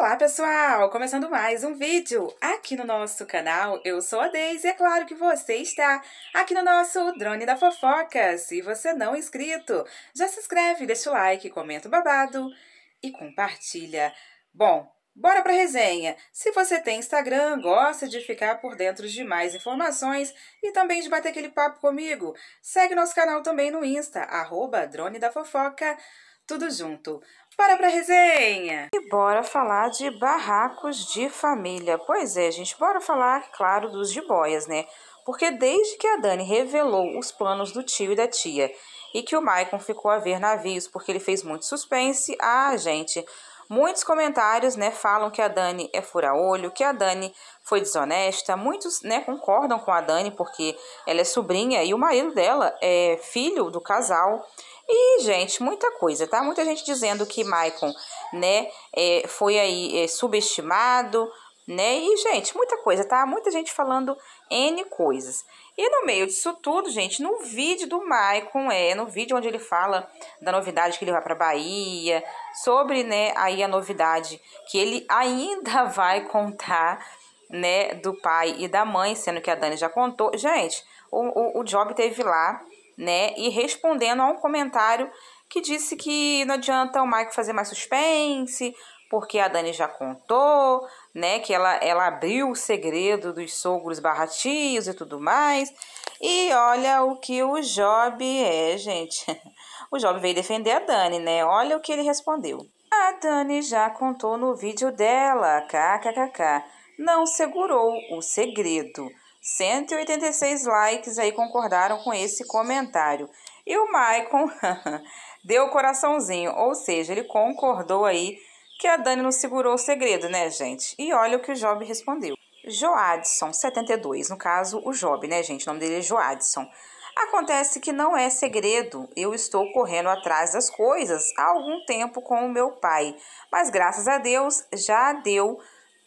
Olá pessoal, começando mais um vídeo aqui no nosso canal, eu sou a Deise e é claro que você está aqui no nosso Drone da Fofoca. Se você não é inscrito, já se inscreve, deixa o like, comenta o babado e compartilha. Bom, bora pra resenha! Se você tem Instagram, gosta de ficar por dentro de mais informações e também de bater aquele papo comigo, segue nosso canal também no Insta, arroba Drone da Fofoca, tudo junto. Bora pra resenha! Bora falar de barracos de família. Pois é, gente, bora falar, claro, dos de boias, né? Porque desde que a Dani revelou os planos do tio e da tia e que o Maicon ficou a ver navios porque ele fez muito suspense, ah, gente, muitos comentários, né, falam que a Dani é fura-olho, que a Dani foi desonesta, muitos, né, concordam com a Dani porque ela é sobrinha e o marido dela é filho do casal. E, gente, muita coisa, tá? Muita gente dizendo que Maicon, né, é, foi aí é, subestimado, né? E, gente, muita coisa, tá? Muita gente falando N coisas. E no meio disso tudo, gente, no vídeo do Maicon, é, no vídeo onde ele fala da novidade que ele vai para Bahia, sobre, né, aí a novidade que ele ainda vai contar, né, do pai e da mãe, sendo que a Dani já contou. Gente, o, o, o Job teve lá né? E respondendo a um comentário que disse que não adianta o Mike fazer mais suspense, porque a Dani já contou, né? Que ela, ela abriu o segredo dos sogros barratios e tudo mais. E olha o que o Job é, gente. O Job veio defender a Dani, né? Olha o que ele respondeu. A Dani já contou no vídeo dela, kkkk. Não segurou o segredo. 186 likes aí concordaram com esse comentário. E o Maicon deu o coraçãozinho, ou seja, ele concordou aí que a Dani não segurou o segredo, né, gente? E olha o que o Job respondeu. Joadson, 72, no caso, o Job, né, gente? O nome dele é Joadson. Acontece que não é segredo, eu estou correndo atrás das coisas há algum tempo com o meu pai, mas graças a Deus já deu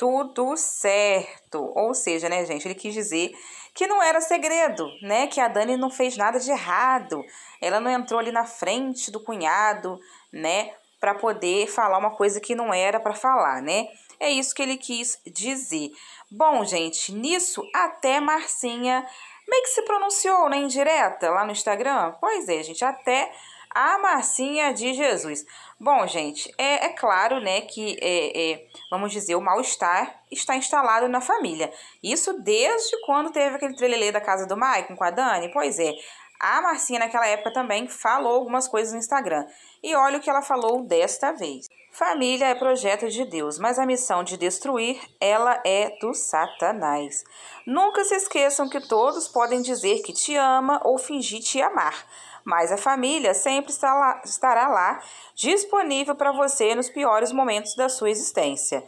tudo certo. Ou seja, né, gente, ele quis dizer que não era segredo, né? Que a Dani não fez nada de errado. Ela não entrou ali na frente do cunhado, né, para poder falar uma coisa que não era para falar, né? É isso que ele quis dizer. Bom, gente, nisso até Marcinha meio que se pronunciou, né, indireta lá no Instagram. Pois é, gente, até a massinha de Jesus. Bom, gente, é, é claro, né, que, é, é, vamos dizer, o mal-estar está instalado na família. Isso desde quando teve aquele trelelê da casa do Maicon com a Dani? Pois é, a Marcinha naquela época também falou algumas coisas no Instagram. E olha o que ela falou desta vez. Família é projeto de Deus, mas a missão de destruir, ela é do Satanás. Nunca se esqueçam que todos podem dizer que te ama ou fingir te amar mas a família sempre estará lá, disponível para você nos piores momentos da sua existência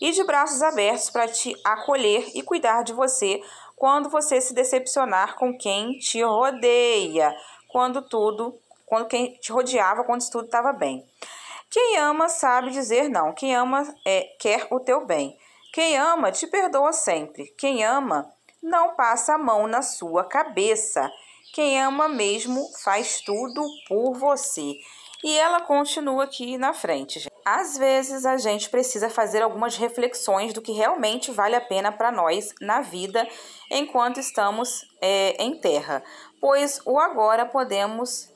e de braços abertos para te acolher e cuidar de você quando você se decepcionar com quem te rodeia, quando tudo, quando quem te rodeava, quando tudo estava bem. Quem ama sabe dizer não, quem ama é, quer o teu bem. Quem ama te perdoa sempre, quem ama não passa a mão na sua cabeça. Quem ama mesmo faz tudo por você. E ela continua aqui na frente. Às vezes a gente precisa fazer algumas reflexões do que realmente vale a pena para nós na vida enquanto estamos é, em terra, pois o agora podemos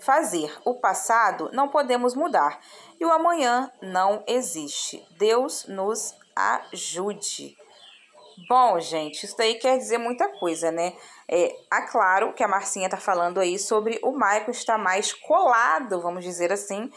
fazer, o passado não podemos mudar e o amanhã não existe. Deus nos ajude. Bom, gente, isso daí quer dizer muita coisa, né? É, claro que a Marcinha tá falando aí sobre o Michael estar mais colado, vamos dizer assim,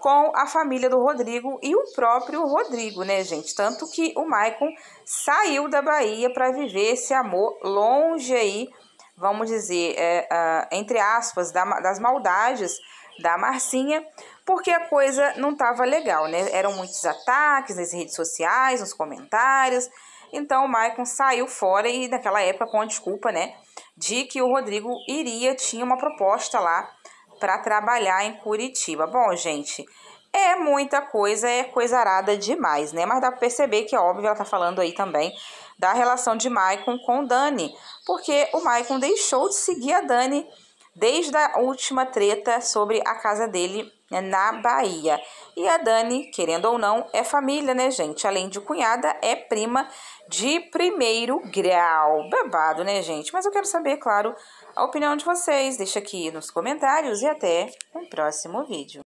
com a família do Rodrigo e o próprio Rodrigo, né, gente? Tanto que o Maicon saiu da Bahia para viver esse amor longe aí, vamos dizer, é, entre aspas, da, das maldades da Marcinha, porque a coisa não tava legal, né? Eram muitos ataques nas redes sociais, nos comentários, então o Maicon saiu fora e naquela época com a desculpa, né, de que o Rodrigo iria, tinha uma proposta lá para trabalhar em Curitiba. Bom, gente, é muita coisa, é coisa arada demais, né? Mas dá para perceber que, é óbvio, ela tá falando aí também da relação de Maicon com Dani, porque o Maicon deixou de seguir a Dani desde a última treta sobre a casa dele né, na Bahia. E a Dani, querendo ou não, é família, né, gente? Além de cunhada, é prima de primeiro grau. Babado, né, gente? Mas eu quero saber, claro, a opinião de vocês. Deixa aqui nos comentários e até um próximo vídeo.